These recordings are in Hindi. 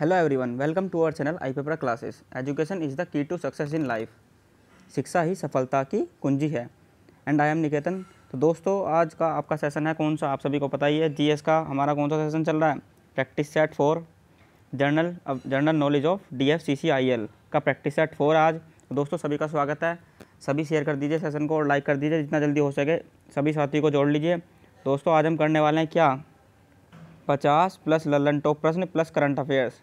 hello everyone welcome to our channel I paper classes education is the key to success in life शिक्षा ही सफलता की कुंजी है एंड आई एम निकेतन तो दोस्तों आज का आपका सेशन है कौन सा आप सभी को पता ही है जीएस का हमारा कौन सा सेशन चल रहा है practice set four general general knowledge of D F C C I L का प्रैक्टिस सेट फोर आज तो दोस्तों सभी का स्वागत है सभी शेयर कर दीजिए सेशन को और लाइक कर दीजिए जितना जल्दी हो सके सभी साथी को जोड़ लीजिए दोस्तों आज हम करने वाले हैं क्या पचास प्लस ललन टॉप प्रश्न प्लस करंट अफेयर्स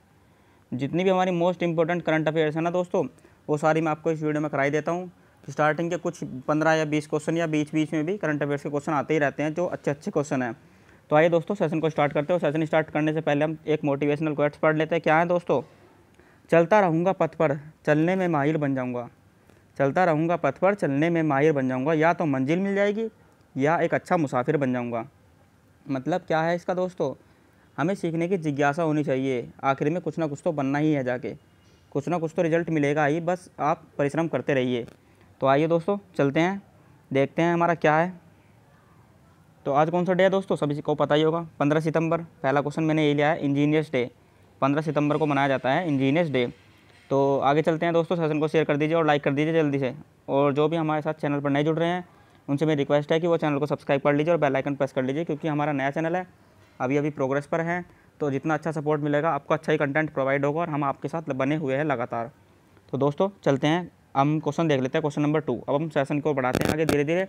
जितनी भी हमारी मोस्ट इंपॉर्टेंट करंट अफेयर्स है ना दोस्तों वो सारी मैं आपको इस वीडियो में कराई देता हूँ स्टार्टिंग के कुछ पंद्रह या बीस क्वेश्चन या बीच बीच में भी करंट अफेयर्स के क्वेश्चन आते ही रहते हैं जो अच्छे अच्छे क्वेश्चन हैं तो आइए दोस्तों सेशन को स्टार्ट करते हो सेशन स्टार्ट करने से पहले हम एक मोटिवेशनल कोट्स पढ़ लेते हैं क्या है दोस्तों चलता रहूँगा पथ पर चलने में माहिर बन जाऊँगा चलता रहूँगा पथ पर चलने में माहिर बन जाऊँगा या तो मंजिल मिल जाएगी या एक अच्छा मुसाफिर बन जाऊँगा मतलब क्या है इसका दोस्तों हमें सीखने की जिज्ञासा होनी चाहिए आखिर में कुछ ना कुछ तो बनना ही है जाके कुछ ना कुछ तो रिजल्ट मिलेगा ही बस आप परिश्रम करते रहिए तो आइए दोस्तों चलते हैं देखते हैं हमारा क्या है तो आज कौन सा डे है दोस्तों सभी को पता ही होगा पंद्रह सितंबर पहला क्वेश्चन मैंने ये लिया है इंजीनियर्स डे पंद्रह सितंबर को मनाया जाता है इंजीनियर्स डे तो आगे चलते हैं दोस्तों सेशन को शेयर कर दीजिए और लाइक कर दीजिए जल्दी से और जो भी हमारे साथ चैनल पर नए जुड़ रहे हैं उनसे मेरी रिक्वेस्ट है कि वो चैनल को सब्सक्राइब कर लीजिए और बेल आइकन प्रेस कर लीजिए क्योंकि हमारा नया चैनल है अभी अभी प्रोग्रेस पर हैं तो जितना अच्छा सपोर्ट मिलेगा आपको अच्छा ही कंटेंट प्रोवाइड होगा और हम आपके साथ बने हुए हैं लगातार तो दोस्तों चलते हैं हम क्वेश्चन देख लेते हैं क्वेश्चन नंबर टू अब हम सेशन को बढ़ाते हैं आगे धीरे धीरे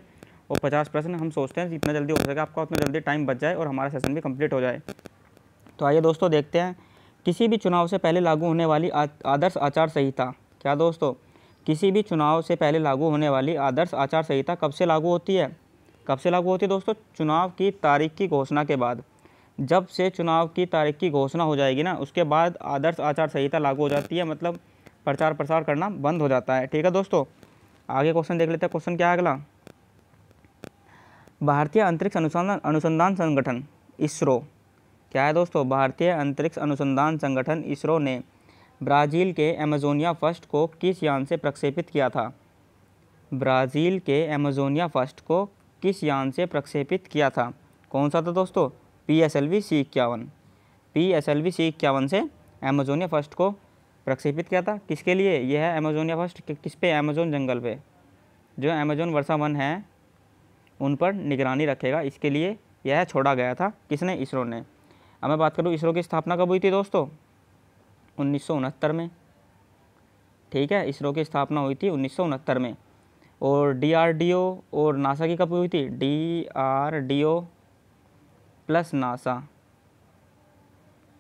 और पचास प्रश्न हम सोचते हैं जितना जल्दी हो सके आपका उतना जल्दी टाइम बच जाए और हमारा सेशन भी कम्प्लीट हो जाए तो आइए दोस्तों देखते हैं किसी भी चुनाव से पहले लागू होने वाली आदर्श आचार संहिता क्या दोस्तों किसी भी चुनाव से पहले लागू होने वाली आदर्श आचार संहिता कब से लागू होती है कब से लागू होती है दोस्तों चुनाव की तारीख की घोषणा के बाद जब से चुनाव की तारीख की घोषणा हो जाएगी ना उसके बाद आदर्श आचार संहिता लागू हो जाती है मतलब प्रचार प्रसार करना बंद हो जाता है ठीक है दोस्तों आगे क्वेश्चन देख लेते हैं क्वेश्चन क्या है अगला भारतीय अंतरिक्ष अनुसंधान अनुसंधान संगठन इसरो क्या है दोस्तों भारतीय अंतरिक्ष अनुसंधान संगठन इसरो ने ब्राज़ील के एमेजोनिया फर्स्ट को किस यान से प्रक्षेपित किया था ब्राज़ील के अमेजोनिया फर्स्ट को किस यान से प्रक्षेपित किया था कौन सा था दोस्तों P S L V C इक्यावन P S L V C इक्यावन से अमेजोनिया फर्स्ट को प्रक्षेपित किया था किसके लिए यह है अमेजोनिया फर्स्ट किस पे अमेजोन जंगल पे जो अमेजोन वर्षा वन है उन पर निगरानी रखेगा इसके लिए यह छोड़ा गया था किसने इसरो ने अब मैं बात करूँ इसरो की स्थापना कब हुई थी दोस्तों उन्नीस में ठीक है इसरो की स्थापना हुई थी उन्नीस में और डी और नासा की कब हुई थी डी प्लस नासा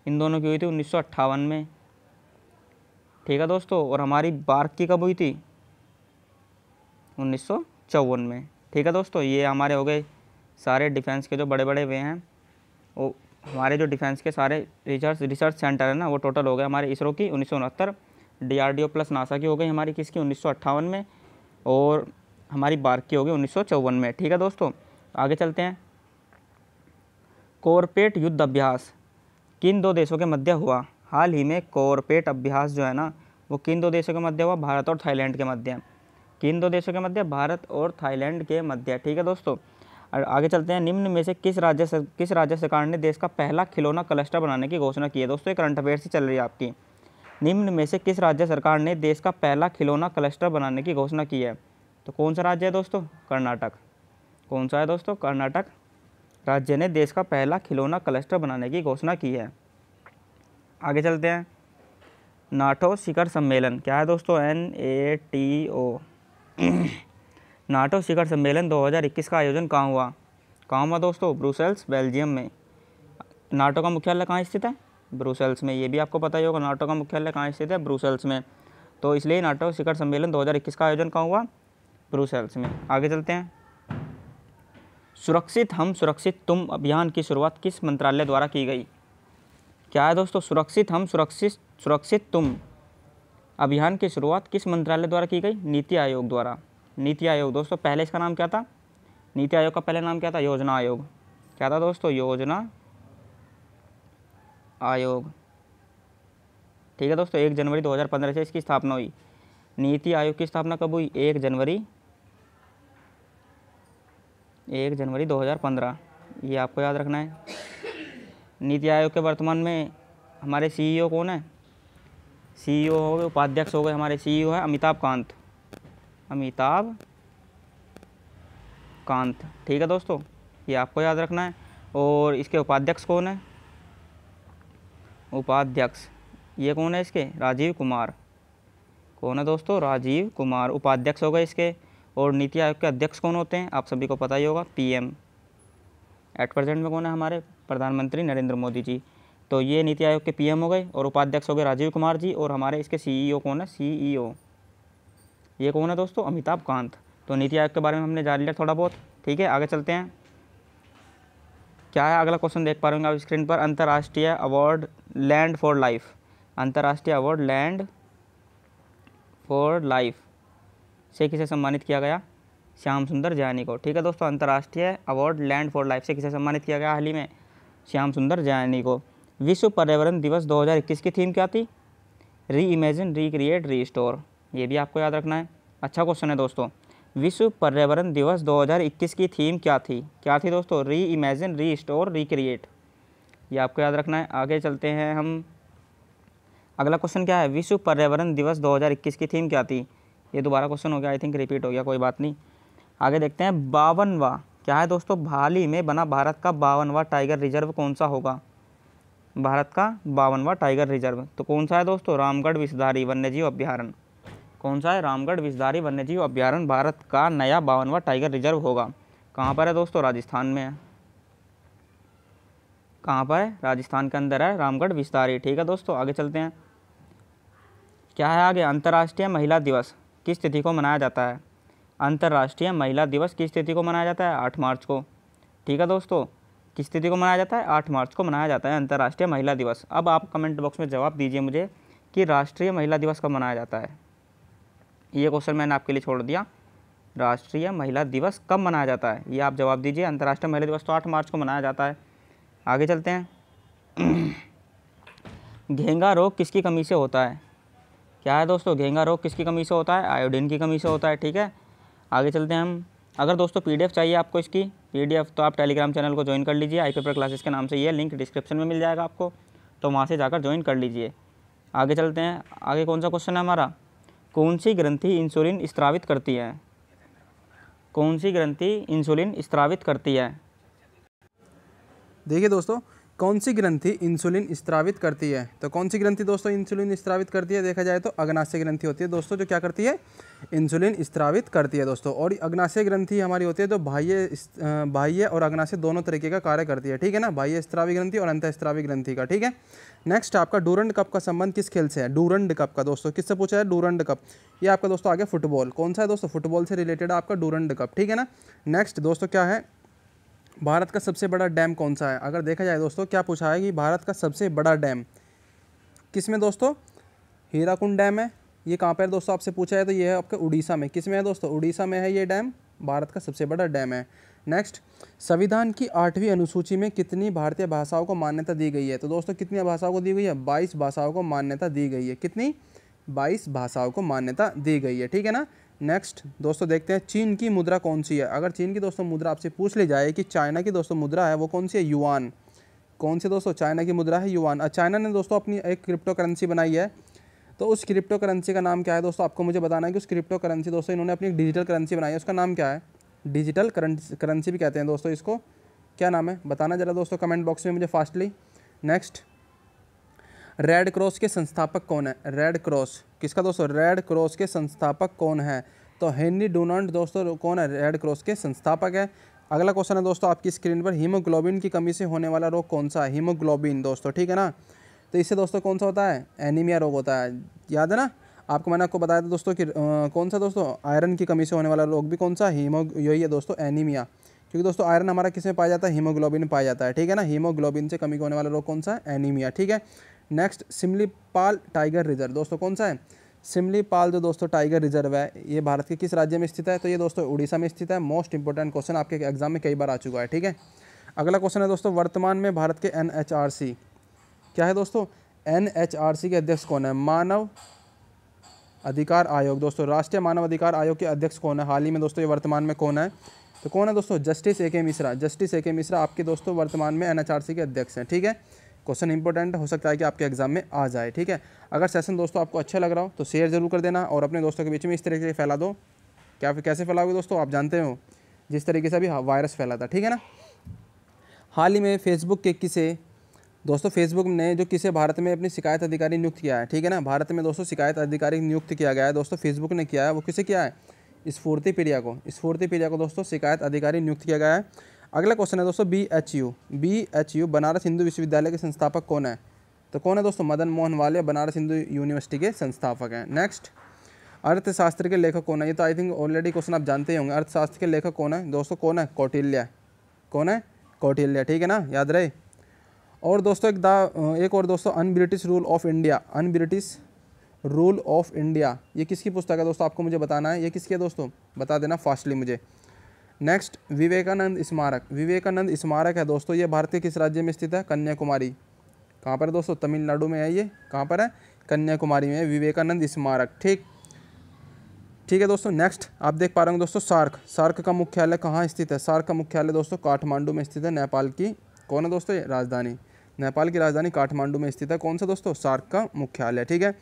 इन दोनों की हुई थी उन्नीस में ठीक है दोस्तों और हमारी बार्क की कब हुई थी उन्नीस में ठीक है दोस्तों ये हमारे हो गए सारे डिफेंस के जो बड़े बड़े वे हैं वो हमारे जो डिफेंस के सारे रिसर्च रिसर्च सेंटर है ना वो टोटल हो गए हमारे इसरो की उन्नीस सौ उनहत्तर D R D O plus NASA की हो गई हमारी किसकी उन्नीस में और हमारी बार्क की होगी उन्नीस में ठीक है दोस्तों आगे चलते हैं कॉरपेट युद्ध अभ्यास किन दो देशों के मध्य हुआ हाल ही में कॉरपेट अभ्यास जो है ना वो किन दो देशों के मध्य हुआ भारत और थाईलैंड के मध्य किन दो देशों के मध्य भारत और थाईलैंड के मध्य ठीक है दोस्तों और आगे चलते हैं निम्न में से किस राज्य सर, किस राज्य सरकार ने देश का पहला खिलौना क्लस्टर बनाने की घोषणा की है दोस्तों ये करंट अफेयर से चल रही है आपकी निम्न में से किस राज्य सरकार ने देश का पहला खिलौना क्लस्टर बनाने की घोषणा की है तो कौन सा राज्य है दोस्तों कर्नाटक कौन सा है दोस्तों कर्नाटक राज्य ने देश का पहला खिलौना क्लस्टर बनाने की घोषणा की है आगे चलते हैं नाटो शिखर सम्मेलन क्या है दोस्तों N A T O NATO शिखर सम्मेलन 2021 का आयोजन कहाँ हुआ कहाँ हुआ दोस्तों ब्रुसेल्स बेल्जियम में नाटो का मुख्यालय कहाँ स्थित है ब्रुसेल्स में ये भी आपको पता ही होगा नाटो का मुख्यालय कहाँ स्थित है ब्रुसेल्स में तो इसलिए नाटो शिखर सम्मेलन 2021 का आयोजन कहाँ हुआ ब्रुसेल्स में आगे चलते हैं सुरक्षित हम सुरक्षित तुम अभियान की शुरुआत किस मंत्रालय द्वारा की गई क्या है दोस्तों सुरक्षित हम सुरक्षित सुरक्षित तुम अभियान की शुरुआत किस मंत्रालय द्वारा की गई नीति आयोग द्वारा नीति आयोग दोस्तों पहले इसका नाम क्या था नीति आयोग का पहले नाम क्या था योजना आयोग क्या था दोस्तों योजना आयोग ठीक है दोस्तों एक जनवरी 2015 से इसकी स्थापना हुई नीति आयोग की स्थापना कब हुई एक जनवरी एक जनवरी 2015 ये आपको याद रखना है नीति आयोग के वर्तमान में हमारे सीईओ e कौन है सीईओ e हो गए उपाध्यक्ष हो गए हमारे सीईओ e है अमिताभ कांत अमिताभ कांत ठीक है दोस्तों ये आपको याद रखना है और इसके उपाध्यक्ष कौन है उपाध्यक्ष ये कौन है इसके राजीव कुमार कौन है दोस्तों राजीव कुमार उपाध्यक्ष हो गए इसके और नीति आयोग के अध्यक्ष कौन होते हैं आप सभी को पता ही होगा पीएम एट प्रेजेंट में कौन है हमारे प्रधानमंत्री नरेंद्र मोदी जी तो ये नीति आयोग के पीएम हो गए और उपाध्यक्ष हो गए राजीव कुमार जी और हमारे इसके सीईओ e कौन है सीईओ e ये कौन है दोस्तों अमिताभ कांत तो नीति आयोग के बारे में हमने जान लिया थोड़ा बहुत ठीक है आगे चलते हैं क्या है अगला क्वेश्चन देख पा रहे होंगे आप स्क्रीन पर अंतर्राष्ट्रीय अवार्ड लैंड फॉर लाइफ अंतर्राष्ट्रीय अवार्ड लैंड फॉर लाइफ से किसे सम्मानित किया गया श्याम सुंदर जयानी को ठीक है दोस्तों अंतर्राष्ट्रीय अवार्ड लैंड फॉर लाइफ से किसे सम्मानित किया गया हाल ही में श्याम सुंदर जयानी को विश्व पर्यावरण दिवस 2021 की थीम क्या थी री इमेजिन री क्रिएट री स्टोर ये भी आपको याद रखना है अच्छा क्वेश्चन है दोस्तों विश्व पर्यावरण दिवस 2021 की थीम क्या थी क्या थी दोस्तों री इमेजिन री स्टोर री क्रिएट ये आपको याद रखना है आगे चलते हैं हम अगला क्वेश्चन क्या है विश्व पर्यावरण दिवस दो की थीम क्या थी ये दोबारा क्वेश्चन हो गया आई थिंक रिपीट हो गया कोई बात नहीं आगे देखते हैं बावनवा क्या है दोस्तों हाल ही में बना भारत का बावनवा टाइगर रिजर्व कौन सा होगा भारत का बावनवा टाइगर रिजर्व तो कौन सा है दोस्तों रामगढ़ विषधारी वन्यजीव अभ्यारण कौन सा है रामगढ़ विषधारी वन्यजीव अभ्यारण भारत का नया बावनवा टाइगर रिजर्व होगा कहाँ पर है दोस्तों राजस्थान में है कहाँ पर है राजस्थान के अंदर है रामगढ़ विषधारी ठीक है दोस्तों आगे चलते हैं क्या है आगे अंतर्राष्ट्रीय महिला दिवस किस तिथि को मनाया जाता है अंतर्राष्ट्रीय महिला दिवस किस तिथि को मनाया जाता है आठ मार्च को ठीक है दोस्तों किस तिथि को मनाया जाता है आठ मार्च को मनाया जाता है अंतर्राष्ट्रीय महिला दिवस अब आप कमेंट बॉक्स में जवाब दीजिए मुझे कि राष्ट्रीय महिला दिवस कब मनाया जाता है ये क्वेश्चन मैंने आपके लिए छोड़ दिया राष्ट्रीय महिला दिवस कब मनाया जाता है ये आप जवाब दीजिए अंतर्राष्ट्रीय महिला दिवस तो आठ मार्च को मनाया जाता है आगे चलते हैं घेंगा रोग किसकी कमी से होता है क्या है दोस्तों घेंगा रोग किसकी कमी से होता है आयोडीन की कमी से होता है ठीक है आगे चलते हैं हम अगर दोस्तों पीडीएफ चाहिए आपको इसकी पीडीएफ तो आप टेलीग्राम चैनल को ज्वाइन कर लीजिए आई क्लासेस के नाम से ये लिंक डिस्क्रिप्शन में मिल जाएगा आपको तो वहाँ से जाकर ज्वाइन कर लीजिए आगे चलते हैं आगे कौन सा क्वेश्चन है हमारा कौन सी ग्रंथि इंसुलिन स्त्रावित करती है कौन सी ग्रंथि इंसुलिन स्त्रावित करती है देखिए दोस्तों कौन सी ग्रंथि इंसुलिन स्त्रावित करती है तो कौन सी ग्रंथि दोस्तों इंसुलिन स्त्रावित करती है देखा जाए तो अग्नाशय ग्रंथि होती है दोस्तों जो क्या करती है इंसुलिन स्त्रावित करती है दोस्तों और अग्नाशय ग्रंथि हमारी होती है जो बाह्य बाह्य और अग्नाशय दोनों तरीके का कार्य करती है ठीक है ना बाह्य स्त्रावी ग्रंथि और अंतस्त्रावी ग्रंथि का ठीक है नेक्स्ट आपका डूरंड कप का संबंध किस खेल से है डूरंड कप का दोस्तों किससे पूछा है डूरंड कप ये आपका दोस्तों आगे फुटबॉल कौन सा है दोस्तों फुटबॉल से रिलेटेड आपका डूरंड कप ठीक है ना नेक्स्ट दोस्तों क्या है भारत का सबसे बड़ा डैम कौन सा है अगर देखा जाए दोस्तों क्या पूछा है कि भारत का सबसे बड़ा डैम किस में दोस्तों हीराकुंड डैम है ये कहाँ पर दोस्तों आपसे पूछा है तो ये है आपके उड़ीसा में किस में है दोस्तों उड़ीसा में है ये डैम भारत का सबसे बड़ा डैम है नेक्स्ट संविधान की आठवीं अनुसूची में कितनी भारतीय भाषाओं को मान्यता दी गई है तो दोस्तों कितनी भाषाओं को दी गई है बाईस भाषाओं को मान्यता दी गई है कितनी बाईस भाषाओं को मान्यता दी गई है ठीक है ना नेक्स्ट दोस्तों देखते हैं चीन की मुद्रा कौन सी है अगर चीन की दोस्तों मुद्रा आपसे पूछ ली जाए कि चाइना की दोस्तों मुद्रा है वो कौन सी है युआन कौन सी दोस्तों चाइना की मुद्रा है युआन चाइना ने दोस्तों अपनी एक क्रिप्टो करेंसी बनाई है तो उस क्रिप्टो करेंसी का नाम क्या है दोस्तों आपको मुझे बताना है कि उस क्रिप्टो करेंसी दोस्तों इन्होंने अपनी एक डिजिटल करेंसी बनाई है उसका नाम क्या है डिजिटल करेंसी भी कहते हैं दोस्तों इसको क्या नाम है बताना ज़रा दोस्तों कमेंट बॉक्स में मुझे फास्टली नेक्स्ट रेड क्रॉस के संस्थापक कौन है रेड क्रॉस किसका दोस्तों रेड क्रॉस के संस्थापक कौन है तो हेनरी डोनाल्ड दोस्तों कौन है रेड क्रॉस के संस्थापक है अगला क्वेश्चन है दोस्तों आपकी स्क्रीन पर हीमोग्लोबिन की कमी से होने वाला रोग कौन सा है हीमोग्लोबिन दोस्तों ठीक है ना तो इससे दोस्तों कौन सा होता है एनीमिया रोग होता है याद है ना आपको मैंने आपको बताया था दोस्तों कि आ, कौन सा दोस्तों आयरन की कमी से होने वाला रोग भी कौन सा हीमो यही है दोस्तों एनीमिया क्योंकि दोस्तों आयरन हमारा किस में पाया जाता है हीमोग्लोबिन पाया जाता है ठीक है ना हीमोग्लोबिन से कमी होने वाला रोग कौन सा एनीमिया ठीक है नेक्स्ट सिमलीपाल टाइगर रिजर्व दोस्तों कौन सा है सिमलीपाल जो दोस्तों टाइगर रिजर्व है ये भारत के किस राज्य में स्थित है तो ये दोस्तों उड़ीसा में स्थित है मोस्ट इंपॉर्टेंट क्वेश्चन आपके एग्जाम में कई बार आ चुका है ठीक है अगला क्वेश्चन है दोस्तों वर्तमान में भारत के एन क्या है दोस्तों एन के अध्यक्ष कौन है मानव अधिकार आयोग दोस्तों राष्ट्रीय मानव अधिकार आयोग के अध्यक्ष कौन है हाल ही में दोस्तों ये वर्तमान में कौन है तो कौन है दोस्तों जस्टिस ए के मिश्रा जस्टिस ए के मिश्रा आपके दोस्तों वर्तमान में एन के अध्यक्ष हैं ठीक है क्वेश्चन इंपॉर्टेंट हो सकता है कि आपके एग्जाम में आ जाए ठीक है अगर सेशन दोस्तों आपको अच्छा लग रहा हो तो शेयर जरूर कर देना और अपने दोस्तों के बीच में इस तरीके से फैला दो क्या फिर कैसे फैलाओगे दोस्तों आप जानते हो जिस तरीके से अभी वायरस फैला था ठीक है ना हाल ही में फेसबुक के किसे दोस्तों फेसबुक ने जो किसे भारत में अपनी शिकायत अधिकारी नियुक्त किया है ठीक है ना भारत में दोस्तों शिकायत अधिकारी नियुक्त किया गया है दोस्तों फेसबुक ने किया है वो किसे किया है स्फूर्ति पीडिया को स्फूर्ति पीडिया को दोस्तों शिकायत अधिकारी नियुक्त किया गया है अगला क्वेश्चन है दोस्तों B H U B H U Banaras Hindu विश्वविद्यालय के संस्थापक कौन है तो कौन है दोस्तों मदन मोहन वाले बनारस हिंदू यूनिवर्सिटी के संस्थापक हैं नेक्स्ट अर्थशास्त्र के लेखक कौन है ये तो आई थिंक ऑलरेडी क्वेश्चन आप जानते ही होंगे अर्थशास्त्र के लेखक कौन है दोस्तों कौन है कौटिल्य कौन है कौटिल्य ठीक है ना याद रहे और दोस्तों एक दा एक और दोस्तों un British rule of India un British rule of India ये किसकी पुस्तक है दोस्तों आपको मुझे बताना है ये किसकी है दोस्तों बता देना फास्टली मुझे नेक्स्ट विवेकानंद स्मारक विवेकानंद स्मारक है दोस्तों ये भारत के किस राज्य में स्थित है कन्याकुमारी कहाँ पर है दोस्तों तमिलनाडु में है ये कहाँ पर है कन्याकुमारी में विवेकानंद स्मारक ठीक ठीक है दोस्तों नेक्स्ट आप देख पा रहे हो दोस्तों सार्क सार्क का मुख्यालय कहाँ स्थित है सार्क का मुख्यालय दोस्तों काठमांडू में स्थित है नेपाल की कौन है दोस्तों ये राजधानी नेपाल की राजधानी काठमांडू में स्थित है कौन सा दोस्तों सार्क का मुख्यालय ठीक है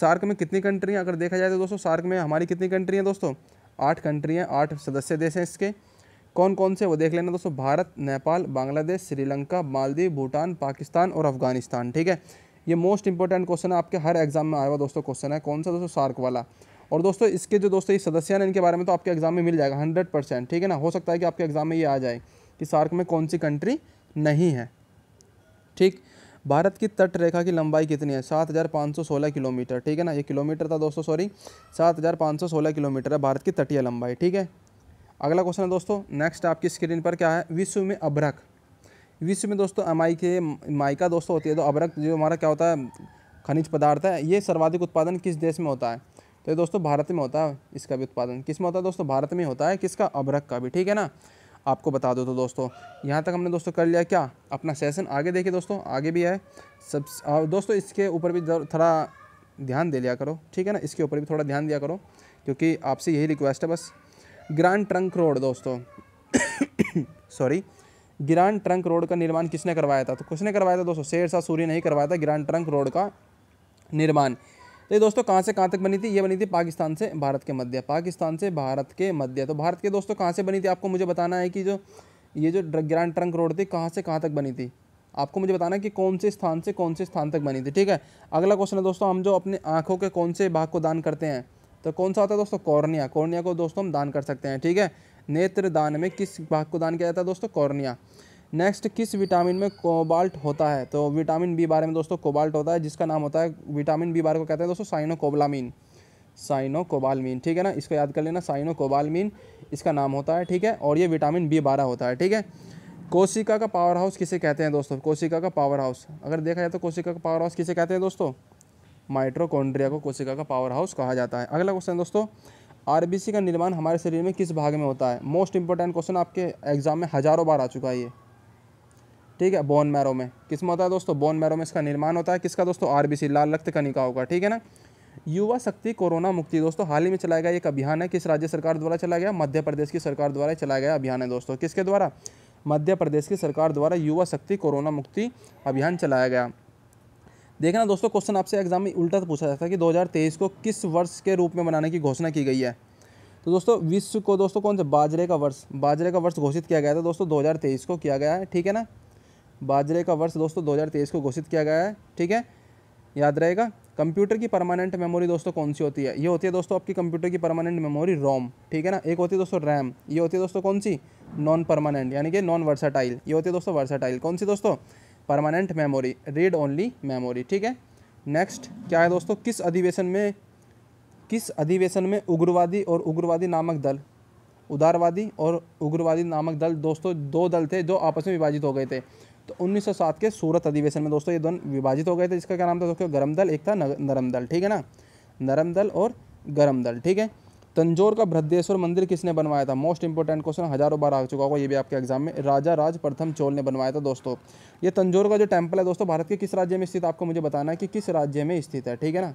सार्क में कितनी कंट्री अगर देखा जाए तो दोस्तों सार्क में हमारी कितनी कंट्री है दोस्तों आठ कंट्री हैं आठ सदस्य देश हैं इसके कौन कौन से वो देख लेना दोस्तों भारत नेपाल बांग्लादेश श्रीलंका मालदीव भूटान पाकिस्तान और अफगानिस्तान ठीक है ये मोस्ट इंपॉर्टेंट क्वेश्चन है आपके हर एग्जाम में आया हुआ दोस्तों क्वेश्चन है कौन सा दोस्तों सार्क वाला और दोस्तों इसके जो दोस्तों ये सदस्य हैं इनके बारे में तो आपके एग्जाम में मिल जाएगा हंड्रेड परसेंट ठीक है ना हो सकता है कि आपके एग्जाम में ये आ जाए कि सार्क में कौन सी कंट्री नहीं है ठीक भारत की तट रेखा की लंबाई कितनी है सात हज़ार पाँच सौ सोलह किलोमीटर ठीक है ना ये किलोमीटर था दोस्तों सॉरी सात हज़ार पाँच सौ सोलह किलोमीटर है भारत की तटीय लंबाई ठीक है अगला क्वेश्चन है दोस्तों नेक्स्ट आपकी स्क्रीन पर क्या है विश्व में अभ्रक विश्व में दोस्तों एम के माइका दोस्तों होती है तो अभ्रक जो हमारा क्या होता है खनिज पदार्थ है ये सर्वाधिक उत्पादन किस देश में होता है तो ये दोस्तों भारत में होता है इसका भी उत्पादन किस में होता है दोस्तों भारत में होता है किसका अभ्रक का भी ठीक है ना आपको बता दो तो दोस्तों यहाँ तक हमने दोस्तों कर लिया क्या अपना सेशन आगे देखिए दोस्तों आगे भी है सब और दोस्तों इसके ऊपर भी थोड़ा ध्यान दे लिया करो ठीक है ना इसके ऊपर भी थोड़ा ध्यान दिया करो क्योंकि आपसे यही रिक्वेस्ट है बस ग्रांड ट्रंक रोड दोस्तों सॉरी ग्रांड ट्रंक रोड का निर्माण किसने करवाया था तो किसने करवाया था दोस्तों शेर शाह सूरी नहीं करवाया था ग्रांड ट्रंक रोड का निर्माण तो ये दोस्तों कहाँ से कहाँ तक बनी थी ये बनी थी पाकिस्तान से भारत के मध्य पाकिस्तान से भारत के मध्य तो भारत के दोस्तों कहाँ से बनी थी आपको मुझे बताना है कि जो ये जो ग्रैंड ट्रंक रोड थी कहाँ से कहाँ तक बनी थी आपको मुझे बताना है कि कौन से स्थान से कौन से स्थान तक बनी थी ठीक है अगला क्वेश्चन है दोस्तों हम जो अपने आँखों के कौन से भाग को दान करते हैं तो कौन सा होता है दोस्तों कॉर्निया कॉर्निया को दोस्तों हम दान कर सकते हैं ठीक है नेत्र दान में किस भाग को दान किया जाता है दोस्तों कॉर्निया नेक्स्ट किस विटामिन में कोबाल्ट होता है तो विटामिन बी बारे में दोस्तों कोबाल्ट होता है जिसका नाम होता है विटामिन बी बारे को कहते हैं दोस्तों साइनोकोबलामीन कोबालमीन ठीक है ना इसको याद कर लेना साइनो कोबालमीन इसका नाम होता है ठीक है और ये विटामिन बी बारह होता है ठीक है कोशिका का पावर हाउस किसे कहते हैं दोस्तों कोशिका का पावर हाउस अगर देखा जाए तो कोशिका का पावर हाउस किसे कहते हैं दोस्तों माइट्रोकोन्ड्रिया को कोशिका का पावर हाउस कहा जाता है अगला क्वेश्चन दोस्तों आर का निर्माण हमारे शरीर में किस भाग में होता है मोस्ट इंपॉर्टेंट क्वेश्चन आपके एग्जाम में हज़ारों बार आ चुका है ये ठीक है बोन मैरो में किस में होता है दोस्तों बोन मैरो में इसका निर्माण होता है किसका दोस्तों आरबीसी लाल रक्त निका होगा ठीक है ना युवा शक्ति कोरोना मुक्ति दोस्तों हाल ही में चलाया गया एक अभियान है किस राज्य सरकार द्वारा चलाया गया मध्य प्रदेश की सरकार द्वारा चलाया गया अभियान है दोस्तों किसके द्वारा मध्य प्रदेश की सरकार द्वारा युवा शक्ति कोरोना मुक्ति अभियान चलाया गया देखना दोस्तों क्वेश्चन आपसे एग्जाम में उल्टा तो पूछा जाता है कि दो को किस वर्ष के रूप में मनाने की घोषणा की गई है तो दोस्तों विश्व को दोस्तों कौन सा बाजरे का वर्ष बाजरे का वर्ष घोषित किया गया था दोस्तों 2023 को किया गया है ठीक है ना बाजरे का वर्ष दोस्तों 2023 को घोषित किया गया है ठीक है याद रहेगा कंप्यूटर की परमानेंट मेमोरी दोस्तों कौन सी होती है ये होती है दोस्तों आपकी कंप्यूटर की परमानेंट मेमोरी रोम ठीक है ना एक होती है दोस्तों रैम ये होती है दोस्तों कौन सी नॉन परमानेंट यानी कि नॉन वर्साटाइल ये होती है दोस्तों वर्साटाइल कौन सी दोस्तों permanent memory read only memory ठीक है नेक्स्ट क्या है दोस्तों किस अधिवेशन में किस अधिवेशन में उग्रवादी और उग्रवादी नामक दल उदारवादी और उग्रवादी नामक दल दोस्तों दो दल थे जो आपस में विभाजित हो गए थे तो 1907 के सूरत अधिवेशन में दोस्तों ये दोनों विभाजित हो गए थे जिसका क्या नाम था दोस्तों गर्म दल एक था नरम दल ठीक है ना नरम दल और गर्म दल ठीक है तंजौर का भ्रद्येश्वर मंदिर किसने बनवाया था मोस्ट इंपॉर्टेंट क्वेश्चन हजारों बार आ चुका होगा ये भी आपके एग्जाम में राजा राज प्रथम चोल ने बनवाया था दोस्तों ये तंजौर का जो टेम्पल है दोस्तों भारत के किस राज्य में स्थित आपको मुझे बताना है कि किस राज्य में स्थित है ठीक है ना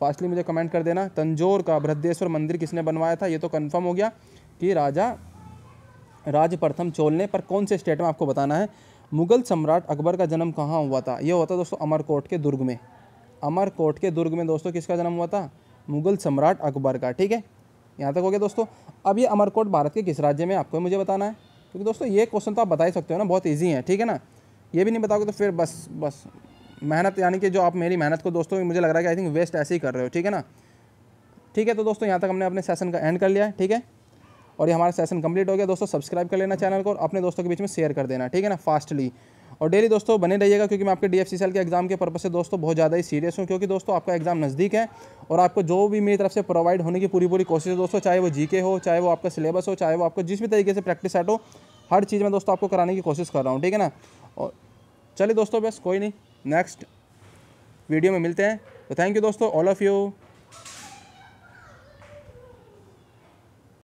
फास्टली मुझे कमेंट कर देना तंजौर का भ्रद्येश्वर मंदिर किसने बनवाया था ये तो कन्फर्म हो गया कि राजा राज प्रथम चोल ने पर कौन से स्टेट में आपको बताना है मुग़ल सम्राट अकबर का जन्म कहाँ हुआ था यह होता दोस्तों अमरकोट के दुर्ग में अमरकोट के दुर्ग में दोस्तों किसका जन्म हुआ था मुग़ल सम्राट अकबर का ठीक है यहाँ तक हो गया दोस्तों अब ये अमरकोट भारत के किस राज्य में आपको मुझे बताना है क्योंकि दोस्तों ये क्वेश्चन तो आप बता ही सकते हो ना बहुत ईजी है ठीक है ना ये भी नहीं बताओगे तो फिर बस बस मेहनत यानी कि जो आप मेरी मेहनत को दोस्तों मुझे लग रहा है कि आई थिंक वेस्ट ऐसे ही कर रहे हो ठीक है ना ठीक है तो दोस्तों यहाँ तक हमने अपने सेशन का एंड कर लिया है ठीक है और ये हमारा सेशन कंप्लीट हो गया दोस्तों सब्सक्राइब कर लेना चैनल को और अपने दोस्तों के बीच में शेयर कर देना ठीक है ना फास्टली और डेली दोस्तों बने रहिएगा क्योंकि मैं आपके डी एफ सी के एग्जाम के पर्पज से दोस्तों बहुत ज़्यादा ही सीरियस हूँ क्योंकि दोस्तों आपका एग्जाम नज़दीक है और आपको जो भी मेरी तरफ से प्रोवाइड होने की पूरी पूरी कोशिश है दोस्तों चाहे वो जीके हो चाहे वो आपका सिलेबस हो चाहे वो आपको जिस भी तरीके से प्रैक्टिस सेट हो हर चीज़ में दोस्तों आपको कराने की कोशिश कर रहा हूँ ठीक है ना और चलिए दोस्तों बस कोई नहीं नेक्स्ट वीडियो में मिलते हैं तो थैंक यू दोस्तों ऑल ऑफ़ यू